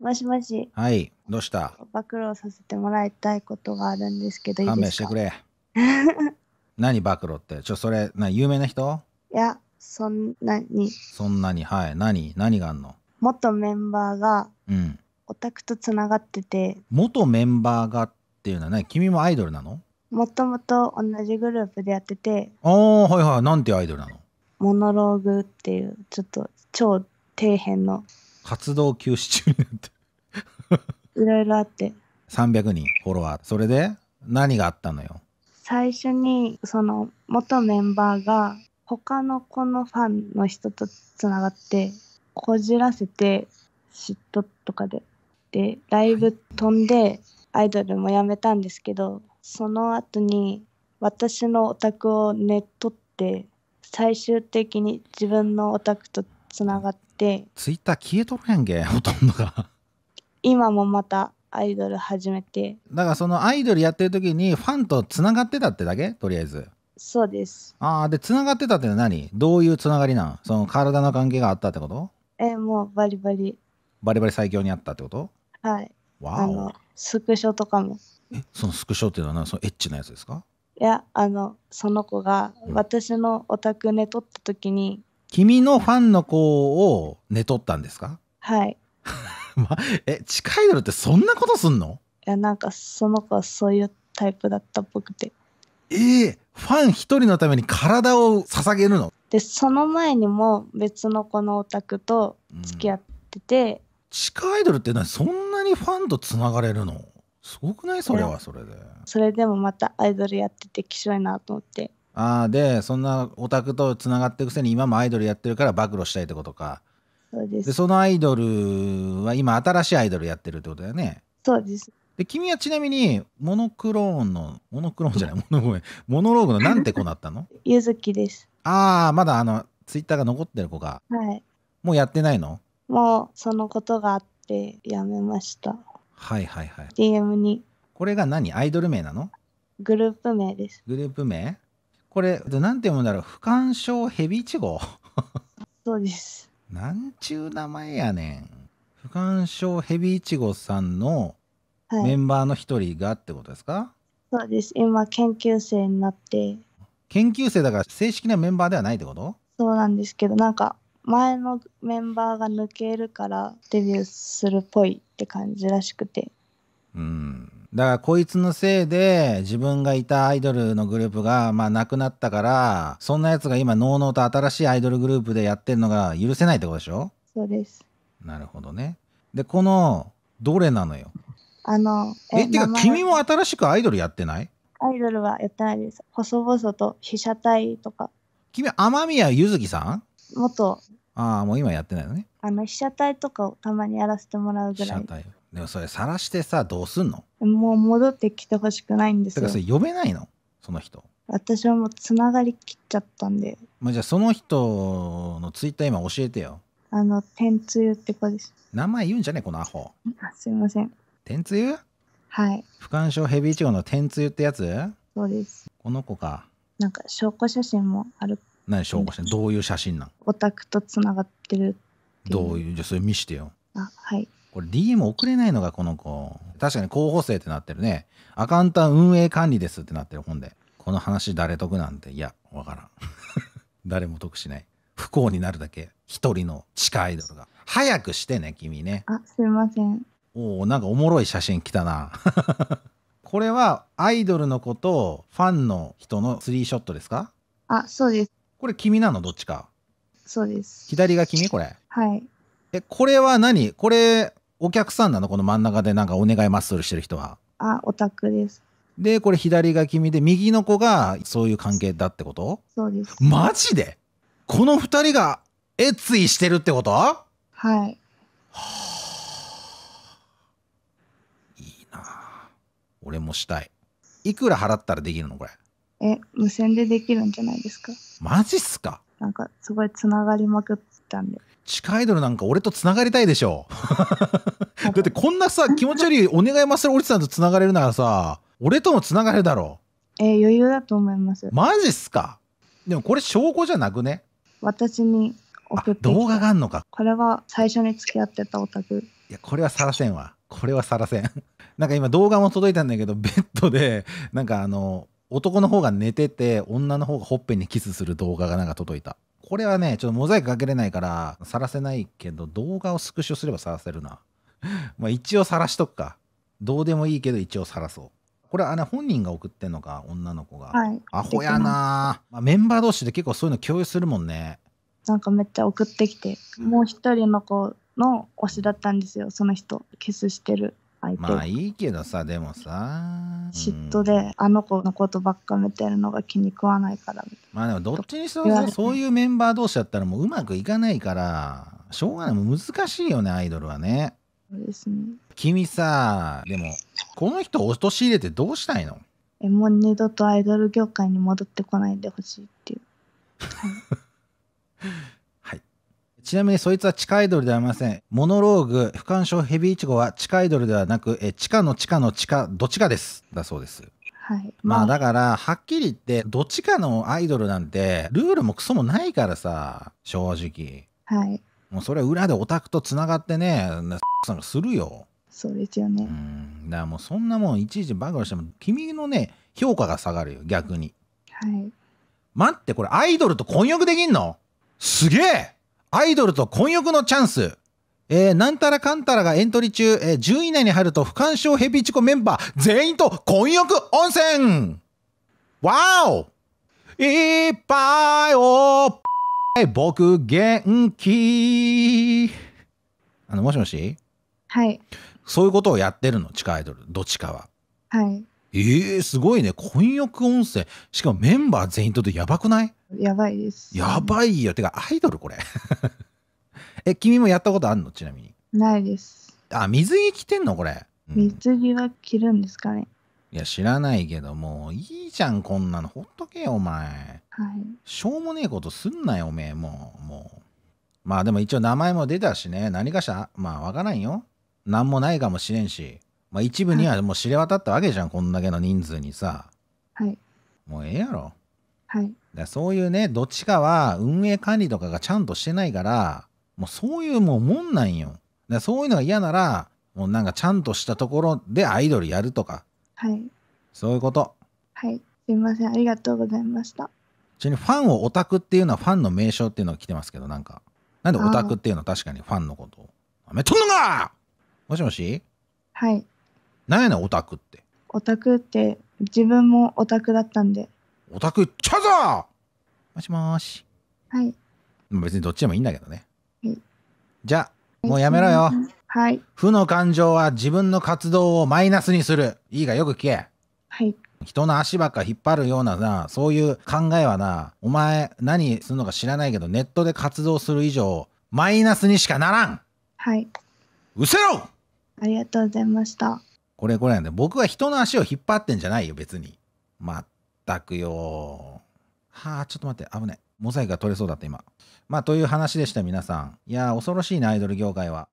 もしもし。はい、どうした暴露させてもらいたいことがあるんですけど、いい勘弁してくれ。何暴露って、ちょ、それ、な、有名な人いや、そんなに。そんなに、はい。何、何があんの元メンバーが、うん。オタクとつながってて。元メンバーがっていうのはね、君もアイドルなのもともと同じグループでやってて。ああ、はいはい。なんてアイドルなのモノローグっていう、ちょっと超底辺の活動休止中になっていろいろあって300人フォロワーそれで何があったのよ最初にその元メンバーが他の子のファンの人とつながってこじらせて嫉妬とかででライブ飛んでアイドルもやめたんですけどその後に私のオタクをネットって最終的に自分のオタクとつながってツイッター消えとるやんけ ほとんどが今もまたアイドル始めてだからそのアイドルやってる時にファンとつながってたってだけとりあえずそうですああでつながってたって何どういうつながりなんその体の関係があったってことえもうバリバリバリバリ最強にあったってことはいわあのスクショとかもえそのスクショっていうのはそのエッチなやつですかいやあのその子が私のお宅寝取った時に君のファンの子を寝取ったんですかはい ま、え地下アイドルってそんなことすんのいやなんかその子はそういうタイプだったっぽくてえー、ファン一人のために体を捧げるのでその前にも別の子のオタクと付き合ってて、うん、地下アイドルって何そんなにファンとつながれるのすごくないそれはそれでそれでもまたアイドルやっててきしょいなと思ってああでそんなオタクとつながってくせに今もアイドルやってるから暴露したいってことかそうですでそのアイドルは今新しいアイドルやってるってことだよねそうですで君はちなみにモノクローンのモノクローンじゃない モノモノローグのなんて子なったの ゆずきですああまだあのツイッターが残ってる子がはいもうやってないのもうそのことがあってやめましたはいはいはい DM にこれが何アイドル名なのグループ名ですグループ名これ、なんて読むんだろう、不干渉ヘビイチゴ。そうです。なんちゅう名前やねん。不干渉ヘビイチゴさんのメンバーの一人がってことですか、はい、そうです。今、研究生になって。研究生だから正式なメンバーではないってことそうなんですけど、なんか前のメンバーが抜けるからデビューするっぽいって感じらしくて。うん。だからこいつのせいで自分がいたアイドルのグループがまあなくなったからそんなやつが今のうのうと新しいアイドルグループでやってるのが許せないってことでしょそうですなるほどねでこのどれなのよあのえってか君も新しくアイドルやってないアイドルはやってないです細々と被写体とか君雨宮ゆずきさん元ああもう今やってないのねあの被写体とかをたまにやらせてもらうぐらい被写体でもそれ晒してさどうすんのもう戻ってきてほしくないんでだすからそれ呼べないのその人私はもうつながりきっちゃったんでまあ、じゃあその人のツイッター今教えてよあの天つゆって子です名前言うんじゃねえこのアホあすいません天つゆはい不感症ヘビイチゴの天つゆってやつそうですこの子かなんか証拠写真もある何証拠写真どういう写真なんオタクとつながってるってどういうじゃあそれ見してよあはいこれ DM 送れないのがこの子。確かに候補生ってなってるね。アカウント運営管理ですってなってる本で。この話誰得なんて、いや、わからん。誰も得しない。不幸になるだけ。一人の地下アイドルが。早くしてね、君ね。あ、すいません。おお、なんかおもろい写真来たな。これはアイドルの子とファンの人のスリーショットですかあ、そうです。これ君なのどっちか。そうです。左が君これ。はい。え、これは何これ、お客さんなのこの真ん中でなんかお願いマッスルしてる人は。あ、オタクです。で、これ左が君で、右の子がそういう関係だってことそうです。マジでこの二人がエッツイしてるってことははい。あいいな俺もしたい。いくら払ったらできるのこれ。え、無線でできるんじゃないですかマジっすかなんか、すごいつながりまくっったんで地下アイドルなんか俺とつながりたいでしょ だってこんなさ気持ちよりお願いまするおじさんとつながれるならさ俺ともつながれるだろうえー、余裕だと思いますマジっすかでもこれ証拠じゃなくね私に送って動画があんのかこれは最初に付き合ってたオタクいやこれはさらせんわこれはさらせん なんか今動画も届いたんだけどベッドでなんかあの男の方が寝てて女の方がほっぺにキスする動画がなんか届いたこれはね、ちょっとモザイクかけれないから、晒せないけど、動画をスクショすれば晒せるな。まあ一応晒しとくか。どうでもいいけど一応晒そう。これあれ本人が送ってんのか、女の子が。はい。アホやなまあ、メンバー同士で結構そういうの共有するもんね。なんかめっちゃ送ってきて、もう一人の子の推しだったんですよ、その人。キスしてるまあいいけどさでもさ嫉妬であの子のことばっか見てるのが気に食わないからみたいなまあでもどっちにしろそういうメンバー同士だったらもううまくいかないからしょうがないもう難しいよねアイドルはねそうですね君さでもこの人を陥れてどうしたいのえもう二度とアイドル業界に戻ってこないでほしいっていう。ちなみにそいつは地下アイドルではありません。モノローグ、不干渉ヘビイチゴは地下アイドルではなく、え地下の地下の地下、どっちかです。だそうです。はい、まあだからはっきり言ってどっちかのアイドルなんてルールもクソもないからさ正直はいもうそれ裏でオタクとつながってねさんがするよそうですよねうんだからもうそんなもんいちいちバカをしても君のね評価が下がるよ逆にはい待ってこれアイドルと混浴できんのすげえアイドルと混浴のチャンス。えー、なんたらかんたらがエントリー中、えー、10位以内に入ると不干渉ヘビチコメンバー全員と混浴温泉わおいっぱいおっ僕元気あの、もしもしはい。そういうことをやってるの、地下アイドル、どっちかは。はい。えー、すごいね。混浴温泉。しかもメンバー全員とってやばくないやばいです。やばいよ。てか、アイドルこれ。え、君もやったことあんのちなみに。ないです。あ、水着着てんのこれ、うん、水着は着るんですかね。いや、知らないけど、もういいじゃん、こんなの。ほっとけよ、お前。はい。しょうもねえことすんなよ、おめえ、もう。もう。まあでも一応名前も出たしね、何かしら、まあわからんよ。なんもないかもしれんし、まあ一部にはもう知れ渡ったわけじゃん、はい、こんだけの人数にさ。はい。もうええやろ。はい、だそういうねどっちかは運営管理とかがちゃんとしてないからもうそういうもんもんなんよだそういうのが嫌ならもうなんかちゃんとしたところでアイドルやるとかはいそういうことはいすいませんありがとうございましたちなみにファンをオタクっていうのはファンの名称っていうのが来てますけどなんかなんでオタクっていうのは確かにファンのことをあめとんのかもしもしはいなんやねんオタクってオタクって自分もオタクだったんでオタクチャザーもしもし。はい。別にどっちでもいいんだけどね。はい、じゃあ、もうやめろよ。はい。負の感情は自分の活動をマイナスにする。いいがよく聞け。はい。人の足ばっか引っ張るようなな、そういう考えはな、お前何するのか知らないけど、ネットで活動する以上、マイナスにしかならん。はい。うせろありがとうございました。これこれなんで、僕は人の足を引っ張ってんじゃないよ、別に。まったくよ。はあ、ちょっと待って、危ない。モザイクが取れそうだった、今。まあ、という話でした、皆さん。いやー、恐ろしいな、アイドル業界は。